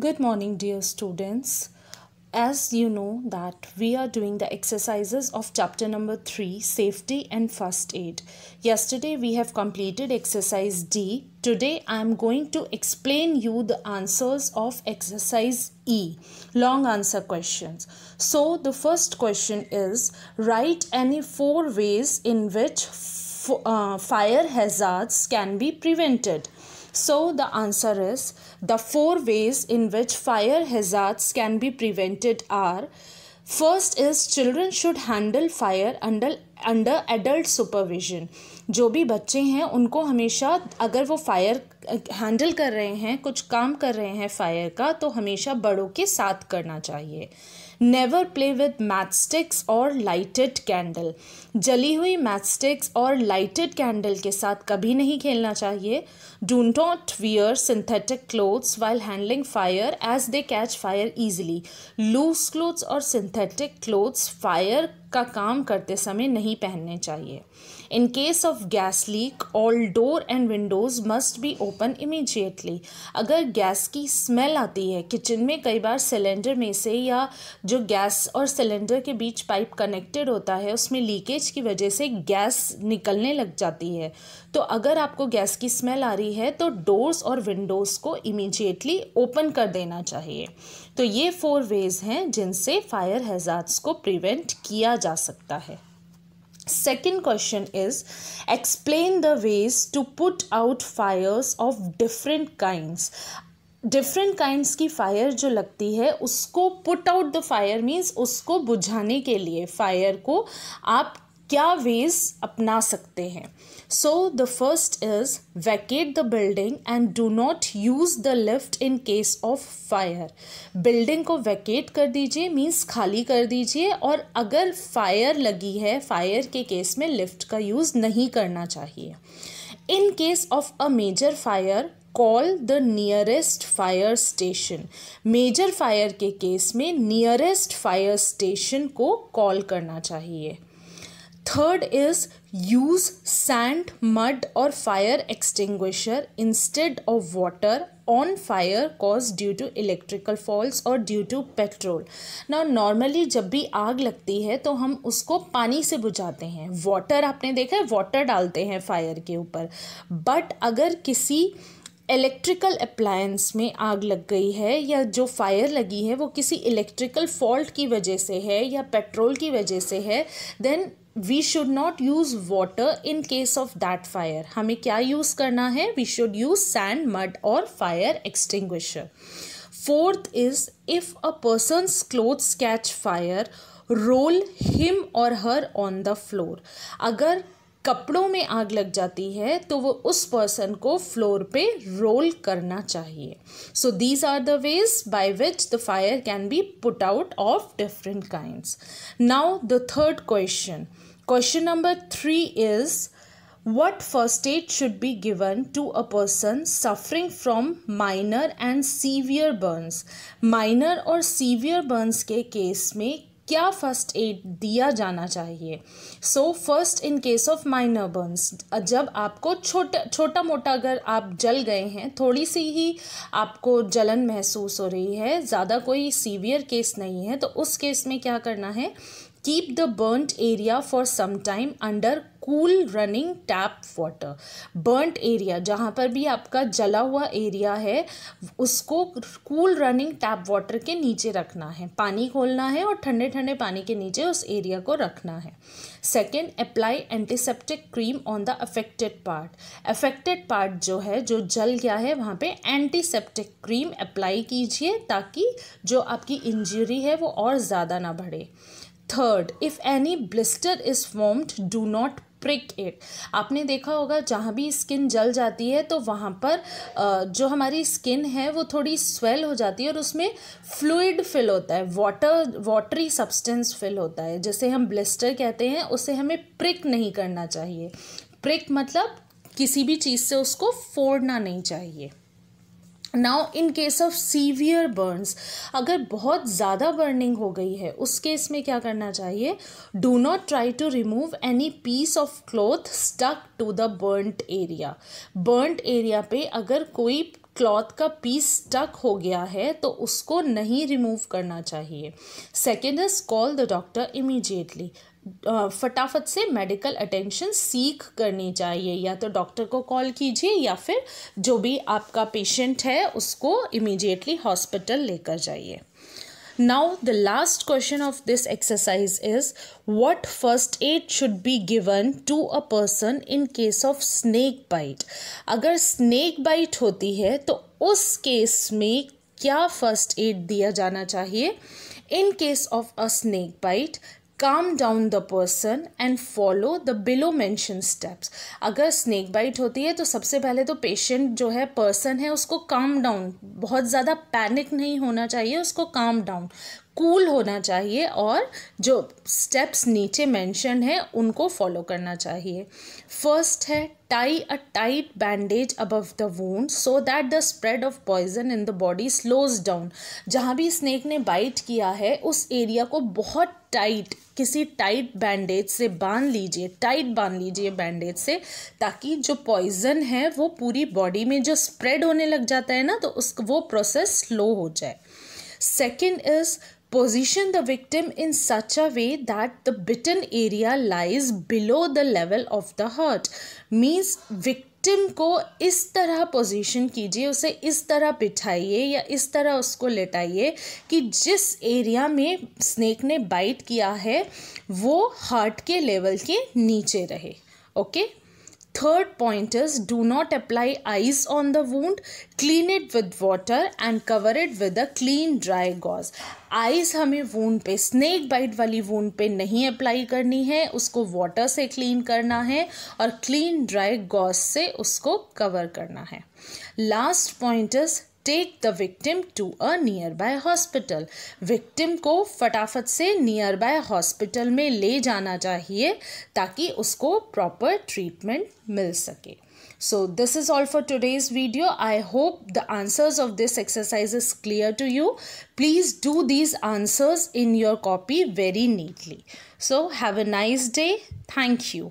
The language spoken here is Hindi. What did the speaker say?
Good morning dear students. As you know that we are doing the exercises of chapter number 3 safety and first aid. Yesterday we have completed exercise D. Today I am going to explain you the answers of exercise E long answer questions. So the first question is write any four ways in which uh, fire hazards can be prevented. So the answer is the four ways in which fire hazards can be prevented are first is children should handle fire under under adult supervision जो भी बच्चे हैं उनको हमेशा अगर वो फायर हैंडल कर रहे हैं कुछ काम कर रहे हैं फायर का तो हमेशा बड़ों के साथ करना चाहिए never play with matchsticks sticks और लाइटेड कैंडल जली हुई मैथस्टिक्स स्टिक्स और लाइटेड कैंडल के साथ कभी नहीं खेलना चाहिए do not wear synthetic clothes while handling fire as they catch fire easily loose clothes और सिंथेटिक क्लोथ्स फायर का काम करते समय नहीं पहनने चाहिए in case of gas leak all door and windows must be open immediately अगर गैस की स्मेल आती है किचन में कई बार सिलेंडर में से या जो गैस और सिलेंडर के बीच पाइप कनेक्टेड होता है उसमें लीकेज की वजह से गैस निकलने लग जाती है तो अगर आपको गैस की स्मेल आ रही है तो डोर्स और विंडोज़ को इमीजिएटली ओपन कर देना चाहिए तो ये फोर वेज़ हैं जिनसे फायर हैज़ार्ड्स को प्रिवेंट किया किया जा सकता है second question is explain the ways to put out fires of different kind different kind की फायर जो लगती है उसको put out the fire means उसको बुझाने के लिए फायर को आप क्या वेज अपना सकते हैं so the first is vacate the building and do not use the lift in case of fire building को वैकेट कर दीजिए मीन्स खाली कर दीजिए और अगर फायर लगी है फायर के केस में लिफ्ट का यूज़ नहीं करना चाहिए in case of a major fire call the nearest fire station major fire के केस में नियरेस्ट फायर स्टेशन को कॉल करना चाहिए third is use sand mud और fire extinguisher instead of water on fire cause due to electrical fault और ड्यू टू पेट्रोल ना नॉर्मली जब भी आग लगती है तो हम उसको पानी से बुझाते हैं वाटर आपने देखा है वाटर डालते हैं फायर के ऊपर बट अगर किसी इलेक्ट्रिकल अप्लायंस में आग लग गई है या जो फायर लगी है वो किसी इलेक्ट्रिकल फॉल्ट की वजह से है या पेट्रोल की वजह से है then we should not use water in case of that fire हमें क्या यूज़ करना है we should use sand mud और fire extinguisher fourth is if a person's clothes catch fire roll him और हर ऑन द फ्लोर अगर कपड़ों में आग लग जाती है तो वो उस पर्सन को फ्लोर पे रोल करना चाहिए so these are the ways by which the fire can be put out of different kinds now the third question Question number three is What first aid should be given to a person suffering from minor and severe burns? Minor और severe burns के केस में क्या फर्स्ट एड दिया जाना चाहिए so first in case of minor burns जब आपको छोटा छोटा मोटा अगर आप जल गए हैं थोड़ी सी ही आपको जलन महसूस हो रही है ज़्यादा कोई सीवियर केस नहीं है तो उस केस में क्या करना है keep the burned area for some time under cool running tap water burned area जहाँ पर भी आपका जला हुआ एरिया है उसको कूल रनिंग टैप वाटर के नीचे रखना है पानी खोलना है और ठंडे ठंडे पानी के नीचे उस एरिया को रखना है second apply antiseptic cream on the affected part affected part जो है जो जल गया है वहाँ पर एंटीसेप्टिक क्रीम अप्लाई कीजिए ताकि जो आपकी इंजरी है वो और ज़्यादा ना बढ़े third if any blister is formed do not prick it आपने देखा होगा जहाँ भी स्किन जल जाती है तो वहाँ पर जो हमारी स्किन है वो थोड़ी स्वेल हो जाती है और उसमें फ्लूड फिल होता है वाटर वाटरी सब्सटेंस फिल होता है जिसे हम ब्लिस्टर कहते हैं उसे हमें प्रिक नहीं करना चाहिए प्रिक मतलब किसी भी चीज़ से उसको फोड़ना नहीं चाहिए now in case of severe burns अगर बहुत ज़्यादा बर्निंग हो गई है उस केस में क्या करना चाहिए do not try to remove any piece of cloth stuck to the burned area burned area पे अगर कोई क्लॉथ का पीस स्टक हो गया है तो उसको नहीं रिमूव करना चाहिए second is call the doctor immediately फटाफट से मेडिकल अटेंशन सीख करनी चाहिए या तो डॉक्टर को कॉल कीजिए या फिर जो भी आपका पेशेंट है उसको इमीजिएटली हॉस्पिटल लेकर जाइए Now, the last question of this exercise is what first aid should be given to a person in case of snake bite? अगर snake bite होती है तो उस केस में क्या first aid दिया जाना चाहिए In case of a snake bite, calm down the person and follow the below mentioned steps अगर स्नेक बाइट होती है तो सबसे पहले तो पेशेंट जो है पर्सन है उसको काम डाउन बहुत ज़्यादा पैनिक नहीं होना चाहिए उसको काम डाउन कूल होना चाहिए और जो स्टेप्स नीचे मैंशन है उनको फॉलो करना चाहिए फर्स्ट है tie a tight bandage above the wound so that the spread of poison in the body slows down जहाँ भी स्नेक ने बाइट किया है उस एरिया को बहुत टाइट किसी टाइट बैंडेज से बांध लीजिए टाइट बांध लीजिए बैंडेज से ताकि जो पॉइजन है वो पूरी बॉडी में जो स्प्रेड होने लग जाता है ना तो उस वो प्रोसेस स्लो हो जाए second is position the victim in such a way that the bitten area lies below the level of the heart means vic victim को इस तरह पोजीशन कीजिए उसे इस तरह बिठाइए या इस तरह उसको लेटाइए कि जिस एरिया में स्नेक ने बाइट किया है वो हार्ट के लेवल के नीचे रहे okay Third point is do not apply ice on the wound, clean it with water and cover it with a clean dry gauze. आइस हमें वून पे स्नेक बाइट वाली वून पे नहीं अप्लाई करनी है उसको वाटर से क्लीन करना है और क्लीन ड्राई गॉस से उसको कवर करना है last point is take the victim to a near by hospital victim को फटाफट से नियर बाय हॉस्पिटल में ले जाना चाहिए ताकि उसको प्रॉपर ट्रीटमेंट मिल सके so this is all for today's video I hope the answers of this exercise is clear to you please do these answers in your copy very neatly so have a nice day thank you